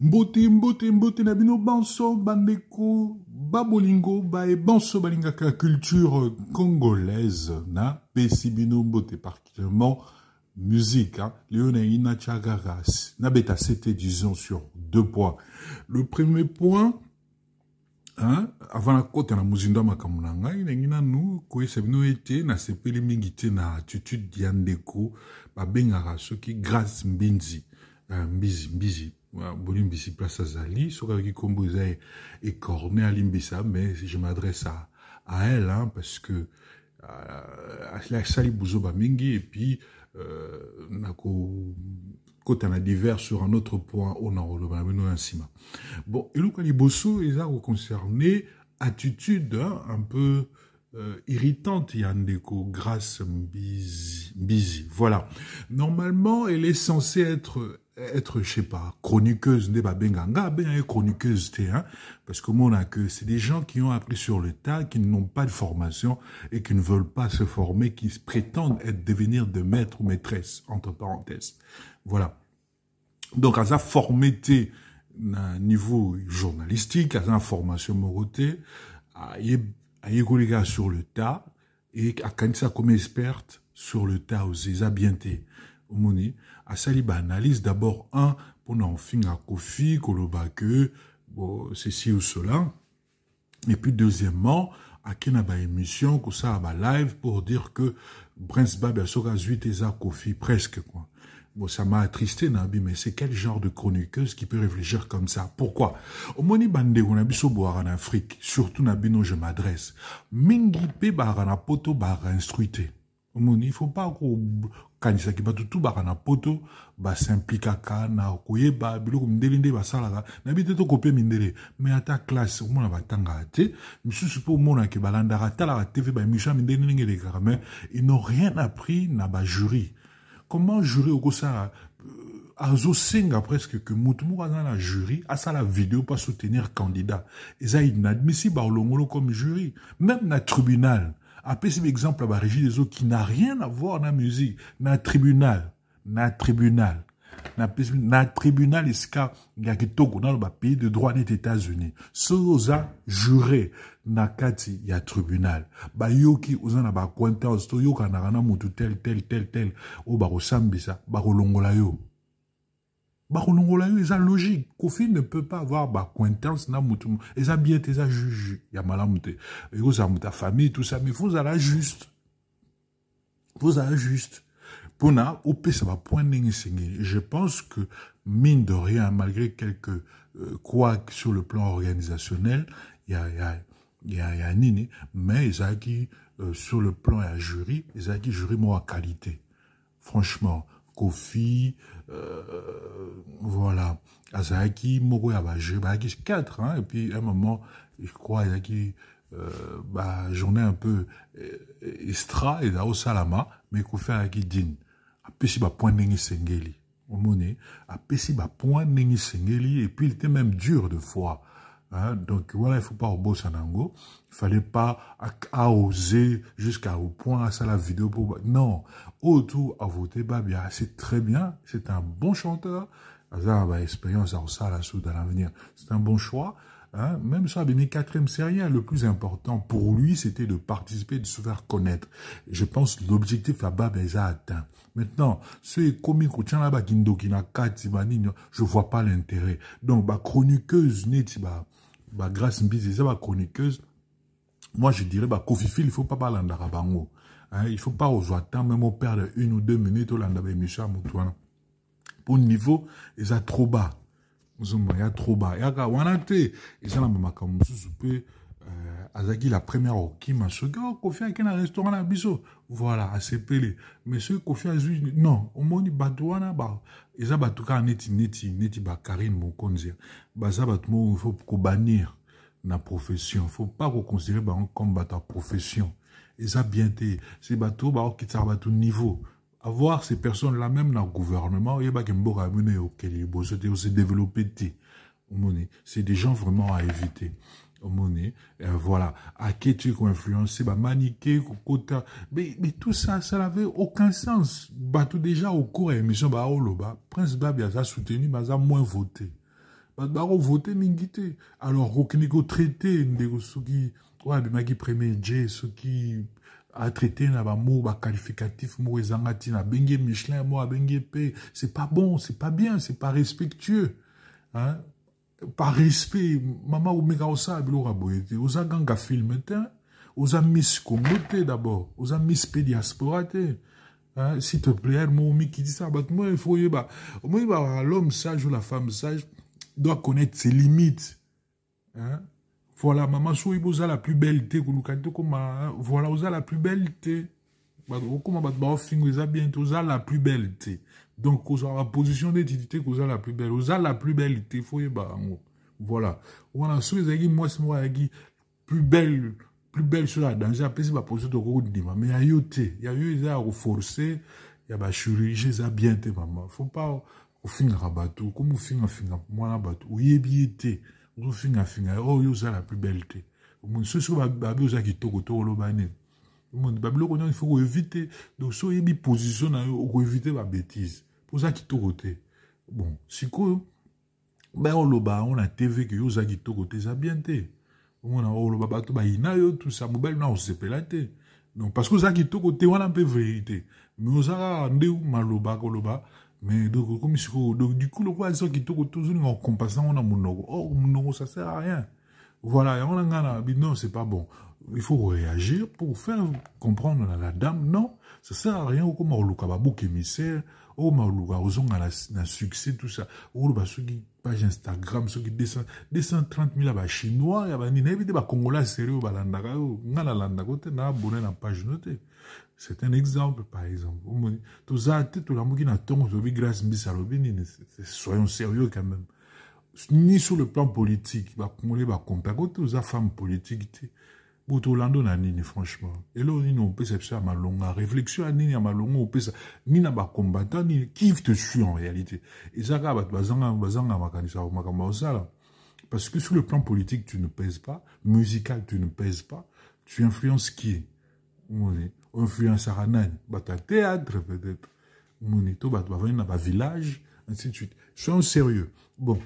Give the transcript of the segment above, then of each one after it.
mbote mbote mbote na bino banso bandeko babolingo baebanso balingaka culture congolaise napesi bino mbote particulièrement musique hein? leonaina chagaras nabeta c'était disons sur deux points le premier point hein? avant nakota na mozindo ya makambo na ngai ndenge nanu koyesa bino ete nasepeli mingi te na attitude ya ndeko babengaka soki grace mbinzi uh, mbizi mbizi bolimbisi place azali soki ayoki et eza à alimbisa mais je m'adresse à, à elle hein, parce que euh, la Sali buzoba mingi et puis euh, nakokɔta na divers sur un autre point au nakoloba na bino ainsi. nsima bon eloko ya liboso a concerné attitude hein, un peu euh, irritante yandeko grâce bizi, bizi. voilà normalement elle est censée être être, je sais pas, chroniqueuse pas Babenganga, ben chroniqueuse t'es hein, parce que a que c'est des gens qui ont appris sur le tas, qui n'ont pas de formation et qui ne veulent pas se former, qui prétendent être devenir de maîtres ou maîtresses, entre parenthèses. Voilà. Donc, à sa formité, un niveau journalistique, à sa formation moroté, à sur le tas, et à ça comme experte sur le tas aux bien omoni va analyser d'abord un finir à kofi koloba ke bon, ceci ou cela et puis deuxièmement qui na a kosala live pour dire que prince babi asoki azwi et eza kofi presque quoi Bon, ça m'a attristé, Nabi, mais c'est quel genre de chroniqueuse qui peut réfléchir comme ça Pourquoi Au moni bande on a biso boire en Afrique, surtout Nabi, non, je m'adresse. Mingi pe barana poto ba instruité. Mon, il faut pas kokanisaki bato tu baka na poto ka na koyeba biloko mindele nde na nayebi te tokope mindele me ata classe omona batangaka te misusu mpe omonake balandaka talaka la mpe baémission ya mindele ndenge elekaka mais ils n'ont rien appris na jury. comment jury Azosing euh, azosenga presque que motu moko jury na jury la vidéo pas soutenir candidat eza inadmissible aolongolo comme jury même na tribunal petit exemple la régie des eaux qui n'a rien à voir la musique na tribunal na tribunal dans le tribunal il y a un pays de droit des États-Unis soza juré bah, na juré ya tribunal tel tel tel bah, a une logique kofi ne peut pas avoir Il y ils eza bien il y a mal à monter y a ta famille tout ça mais allez juste fozala juste mpona ça va point esengeli je pense que mine de rien malgré quelques euh, quoi sur le plan organisationnel a il y a nini mais a euh, sur le plan ya jury dit jury moi, qualité franchement Kofi, euh, voilà, Asaaki, Moko y bah, 4, hein, et puis à un moment, je crois, y euh, bah, j'en ai un peu euh, extra et au Salama, mais Kofi qui Din, c'est ba point nengi sengeli, au monnaie, Pessi, ba point nengi sengeli, et puis il était même dur de foi, Hein, donc voilà, il faut pas au Sanango. Il fallait pas arroser oser jusqu'à au point à ça la vidéo pour non. Autour à voter Babia, ah, c'est très bien, c'est un bon chanteur. Ah, bah, expérience à ça la à l'avenir. C'est un bon choix. Hein, même ça, mais quatrième série, hein, le plus important pour lui, c'était de participer, de se faire connaître. Je pense l'objectif là-bas, a atteint. Maintenant, ceux comiques là-bas, je vois pas l'intérêt. Donc, bah, chroniqueuse, bah, bah, grâce Mbizi, c'est ma chroniqueuse. Moi, je dirais, bah, Kofi il il faut pas parler en Darabango. Hein, il faut pas aux attendre, même on perd une ou deux minutes au Landaba Micha Moutouana. Hein. Pour le niveau, ils sont trop bas. Ils sont trop bas. Ils sont trop bas. Ils sont trop bas. Ils sont trop bas. Euh, azaki la première okima soki oh, kofi avec un restaurant à biso voilà asepeli mais ce kofi azwi non omoni bato wana ba, eza bato kaka neti neti neti bakarine mokonzi baza batou il faut bannir la profession faut pas qu'on bango comme bato ta profession eza bien te se bato baokitisaka bato niveau avoir ces personnes là même dans le gouvernement oyebaki mboka ya au eyokeli liboso te ose développe te omoni c'est des gens vraiment à éviter monnaie. Et voilà. À qui tu influencé, bah, Manique, Kokota. Mais, mais tout ça, ça n'avait aucun sens. Bah, tout déjà, au cours de l'émission, bah, oh, bah, Prince Babi a soutenu, bah, a moins voté. Bah, bah, on voté, mingité. Alors, aucun égo traité, ndego, soki, ouais, qui premier J, qui a traité na ba mot ba qualificatif mot ezangati na bengue Michelin mot a bengue P c'est pas bon c'est pas bien c'est pas respectueux hein par respect maman omeka osala biloko ya boye te oza ganga film, te oza miss congo d'abord oza miss mpe diaspora te hein? s'il te plaît mo omikitisa bato mo ifo oyeba omoyeba l'homme sage ou la femme sage doit connaître ses limites hein? voilà maman so vous la plus belle te nous te comme, hein. voilà oza la plus belle bah okoma bato baofingo eza bien te oza la plus belle donc, la position la plus belle. Vous la plus belle, il faut y Voilà. Voilà, vous les moi, c'est moi, plus belle, plus belle sur la danger, après, c'est ma position de route, mais il y a eu, il y a eu, il y a bah il y bien, Faut pas, au fin à comme au fin fin, moi, la bateau, ou y est au fin à fin, oh, la plus belle, t'es. qui monde babiloko nyonso ifa koevite donc so oyebi position éviter la bêtise. Pour ça qui te bon sikoyo ben, on yango na tv que yo oza kitoko ça eza bien te omona oloba bato tout ça, mon mobali ben, na osepela te donc parce que oza on a un peu vérité mais oza kaka nde maloba koloba mais donc okomi sikoyo donc du coup le lokola eza kitoko tozolinga kokompasa yango na monoko or monoko ça sert à rien voilà, on non, c'est pas bon. Il faut réagir pour faire comprendre à la dame, non, ça sert à rien, au comme bouc émissaire, au mauluka, aux on a succès, tout ça. Au bah, ceux qui, page Instagram, ceux qui descendent, 230 000, bah, chinois, et bah, ni n'évite, bah, congolais, sérieux, bah, landaka, n'a la landaka, t'es, n'a abonné la page notée. C'est un exemple, par exemple. Tout ça, tout l'amour qui n'a ton, grâce, mais ça, soyons sérieux quand même ni sur le plan politique bakongole bakompare kote oza femme politique te butu olando na nini franchement eloo nini opesa biso ma malongo réflexion ya nini ya malongo opesa nini ya combattant, ni qui te sui en réalité Et eza kaka bato bazanga makanisa makambo osala parce que sur le plan politique tu ne pèses pas musical tu ne pèses pas tu influences qui On influencera nani Bah, ta théâtre peut-être On est au village, ainsi de suite soyons sérieux bon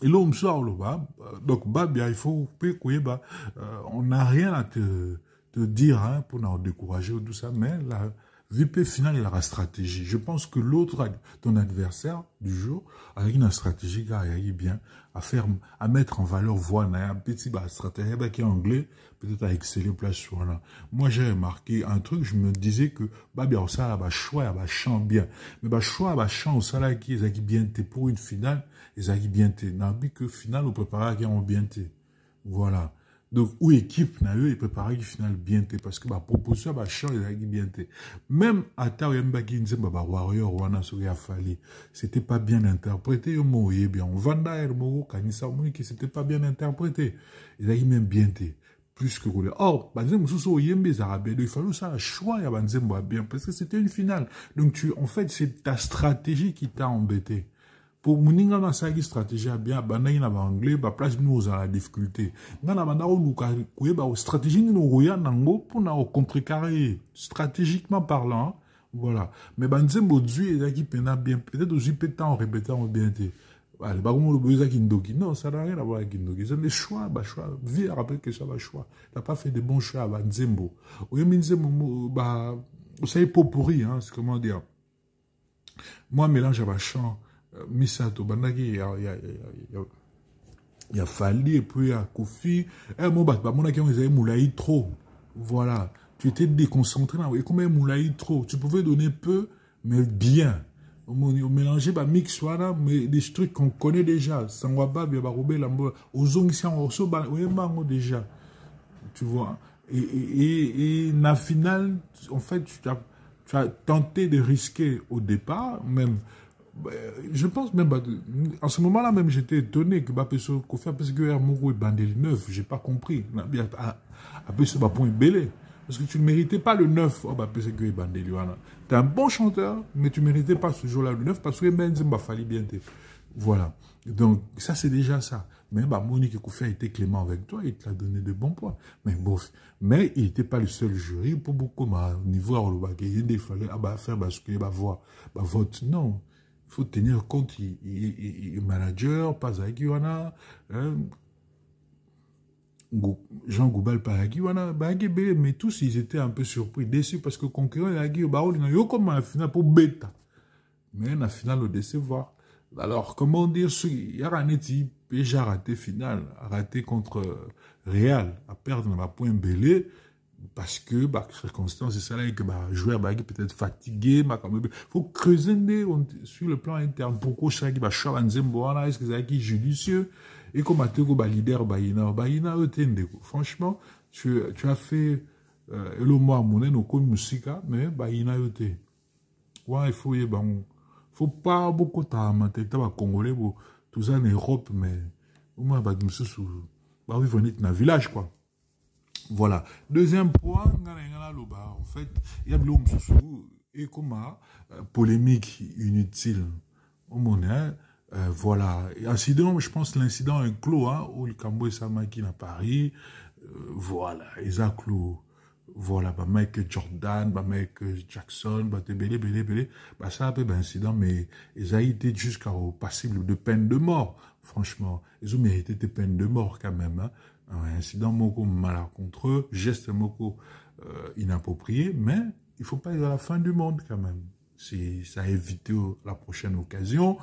ilo mswa ba donc bien il faut pe bah euh, on n'a rien à te te dire hein, pour nous décourager ou tout ça mais la VP final, il a la stratégie. Je pense que l'autre, ton adversaire du jour, a une stratégie qui a bien à faire, à mettre en valeur voire un petit bas stratégie eh ben, qui est anglais, peut-être à exceller place sur là. Moi, j'ai remarqué un truc, je me disais que, bah, bien, ça, bah, choix, bah, chant bien. Mais, bah, choix, bah, chant, ça, là, qui, qui bien t'es pour une finale, et ça, qui bien t'es. N'a que finale, on prépare qui en bien t'es. Voilà donc ou équipe na yo epreparaki finale bien te parce que baproposition ya bachange ezalaki bien te même ata oyambibaki bah, warrior, bawarrior wana soki yafali. c'était pas bien interprété yo moko oyebi eh yango vandaer kanisa okanisa qui c'était pas bien interprété ezalaki même bien te plus que rouler or banzembo mosusu oyembi ezalaka bien donc il fallait ça choix ya banzembo bien parce que c'était une finale donc tu en fait c'est ta stratégie qui t'a embêté pour moninga na sa stratégie bien bandaki na baanglais bah, place nous ozala la difficulté nga na bandaki oluka ba stratégie nini okoya nango mpona ocontrecarre stratégiquement parlant hein. voilà mais banzembo ozwi qui mpena bien peut-être ozwi mpe temps répétant bien hein, allez, ale bah, bakomi oloba qui ndoki non ça n'a rien à voir avec ndoki c'est le choix bah, choix, vie rappelle que ça va bachoix t'as pas fait de bons choix à banzembo oyembi mo ba osali pour pourri hein c'est comment dire moi mélange à bachamp misato bandaki ya fali epui ya kofi eh, mo bato bamonaki on ezali molai trop voilà tu étais déconcentré là et ye molai trop tu pouvais donner peu mais bien mélanger bamix wana mais des trucs qu'on connaît déjà sango ababi ya barobela mbo on yango oso oyemba yango déjà tu vois et, et, et, et na finale en fait tu as, tu as tenté de risquer au départ même ben, je pense même, bah, en ce moment-là même, j'étais étonné que Bapeso Kofi, parce que Hermourou est bandé le 9, j'ai pas compris. Bapeso va point belé. Parce que tu ne méritais pas le 9, oh, Bapeso est bandé Tu es un bon chanteur, mais tu ne méritais pas ce jour-là le 9, parce que Benzema fallait bien bien Voilà. Donc, ça, c'est déjà ça. Mais bah, Monique Kofi a été clément avec toi, il te l'a donné de bons points. Mais mais il n'était pas le seul jury pour beaucoup, mais bah, niveau à il fallait, ah, ce bah, faire basculer, bah, voix, bah, vote. Non faut tenir compte, il, il, il manager, Pazagiwana, hein. Jean Goubal Pazagiwana, bah, mais tous ils étaient un peu surpris, déçus, parce que concurrent, il a dit, bah, comme un final pour Beta, Mais un final au décevoir. Alors, comment dire, Yaranetti, déjà raté finale, raté contre Real, à perdre dans la pointe belée, parce que bah circonstance c'est ça là et que bah joueur bah peut-être fatigué bah quand même faut creuser sur le plan interne pourquoi ça qui bah chavanze mbona est-ce que ça qui judicieux et comme tu bah leader bah ina bah ina otende franchement tu tu as fait euh, le moi monen au comme musique mais bah ina yote ouais il faut y eh, bah faut pas beaucoup ta mentalité bah congolais bon tout ça en Europe mais au moins bah nous sous bah vivre dans village quoi Voilà. Deuxième point, en fait, il y a et comment euh, polémique inutile au monnaie euh, voilà. incident, je pense l'incident est clos, hein. ou le Cambo et à Paris. Euh, voilà, ils ont clos voilà bah Michael Jordan bah Michael Jackson bah t'es belé belé belé bah ça peu ben incident mais ils ont été jusqu'à au passible de peine de mort franchement ils ont mérité des peines de mort quand même hein. Un incident moko mal contre eux geste moko euh, inapproprié mais il faut pas aller à la fin du monde quand même si ça évité la prochaine occasion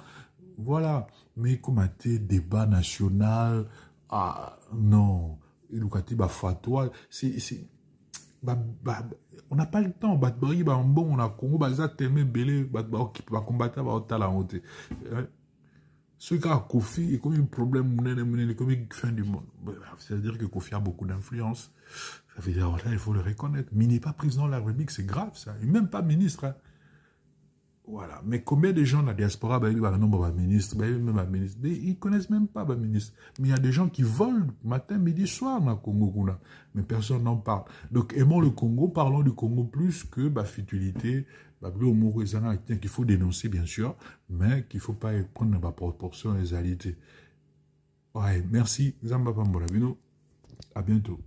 voilà mais comme débat national ah non ilukati ba fatwa c'est on n'a pas le temps bah bon on a Congo bayoki bambo na kongo baza teme ebele va baokipa bakombata baotala yango te soki euh, kaka kofi un problème monene comme ekomi fin du monde bah, c'est à dire que kofi a beaucoup d'influence ça veut dire voilà il faut le reconnaître mais il n'est pas président de la république c'est grave ça et même pas ministre hein. Voilà. Mais combien de gens dans la diaspora, ben, bah, non, bah, bah, ministre, même ministre, ils connaissent même pas, le ministre. Mais il y a des gens qui volent matin, midi, soir, dans le Congo, Mais personne n'en parle. Donc, aimons le Congo, parlons du Congo plus que, la futilité, bah, qu'il faut dénoncer, bien sûr, mais qu'il faut pas prendre la proportion les alités. Ouais, merci. Zamba À bientôt.